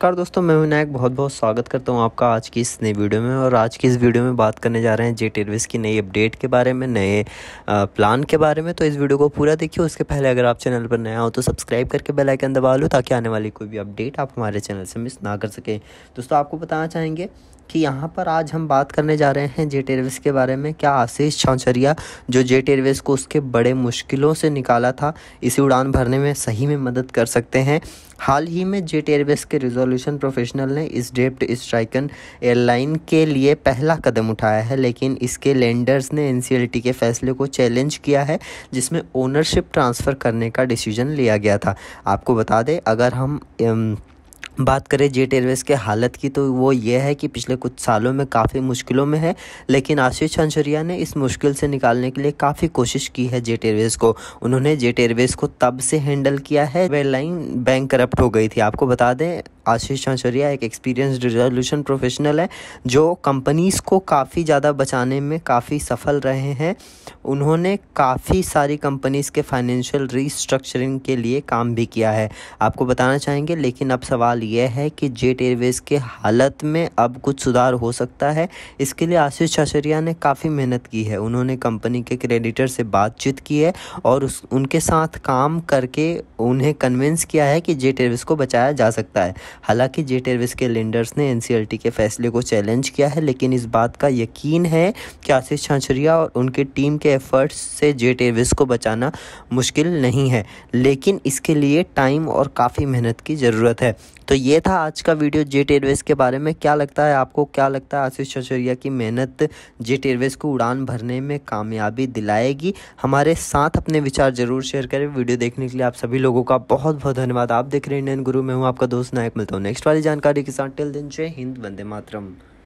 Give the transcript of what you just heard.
नमस्कार दोस्तों मैं विनायक बहुत बहुत स्वागत करता हूं आपका आज की इस नई वीडियो में और आज की इस वीडियो में बात करने जा रहे हैं जेट एयरवेज़ की नई अपडेट के बारे में नए प्लान के बारे में तो इस वीडियो को पूरा देखिए उसके पहले अगर आप चैनल पर नया हो तो सब्सक्राइब करके बेल आइकन दबा लो ताकि आने वाली कोई भी अपडेट आप हमारे चैनल से मिस ना कर सकें दोस्तों आपको बताना चाहेंगे कि यहाँ पर आज हम बात करने जा रहे हैं जेट एयरवेज़ के बारे में क्या आशीष छाछरिया जो जेट एयरवेज़ को उसके बड़े मुश्किलों से निकाला था इसे उड़ान भरने में सही में मदद कर सकते हैं हाल ही में जेट एयरवेज़ के रिजोल्व सॉल्यूशन प्रोफेशनल ने इस डेप्ट स्ट्राइकन एयरलाइन के लिए पहला कदम उठाया है लेकिन इसके लेंडर्स ने एन के फैसले को चैलेंज किया है जिसमें ओनरशिप ट्रांसफ़र करने का डिसीजन लिया गया था आपको बता दें अगर हम एम, बात करें जेट एयरवेज़ के हालत की तो वो ये है कि पिछले कुछ सालों में काफ़ी मुश्किलों में है लेकिन आशीष छंछरिया ने इस मुश्किल से निकालने के लिए काफ़ी कोशिश की है जेट एयरवेज़ को उन्होंने जेट एयरवेज़ को तब से हैंडल किया है एयरलाइन बैंक करप्ट हो गई थी आपको बता दें आशीष चौचरिया एक एक्सपीरियंस रिजोल्यूशन प्रोफेशनल है जो कंपनीज़ को काफ़ी ज़्यादा बचाने में काफ़ी सफल रहे हैं उन्होंने काफ़ी सारी कंपनीज़ के फाइनेंशियल रीस्ट्रक्चरिंग के लिए काम भी किया है आपको बताना चाहेंगे लेकिन अब सवाल यह है कि जेट एयरवेज़ के हालत में अब कुछ सुधार हो सकता है इसके लिए आशीष चौचरिया ने काफ़ी मेहनत की है उन्होंने कंपनी के क्रेडिटर से बातचीत की है और उस उनके साथ काम करके उन्हें कन्विंस किया है कि जेट एयरवेज़ को बचाया जा सकता है हालांकि जेट एयरवेज के लेंडर्स ने एन के फैसले को चैलेंज किया है लेकिन इस बात का यकीन है कि आशीष छाछरिया और उनके टीम के एफर्ट्स से जेट एयरवेज को बचाना मुश्किल नहीं है लेकिन इसके लिए टाइम और काफ़ी मेहनत की ज़रूरत है तो ये था आज का वीडियो जेट एयरवेज़ के बारे में क्या लगता है आपको क्या लगता है आशीष चचोरिया की मेहनत जेट एयरवेज़ को उड़ान भरने में कामयाबी दिलाएगी हमारे साथ अपने विचार जरूर शेयर करें वीडियो देखने के लिए आप सभी लोगों का बहुत बहुत धन्यवाद आप देख रहे हैं इंडियन गुरु मैं हूँ आपका दोस्त नायक मिलता हूँ नेक्स्ट वाली जानकारी के साथ टिल दिन जय हिंद वंदे मातरम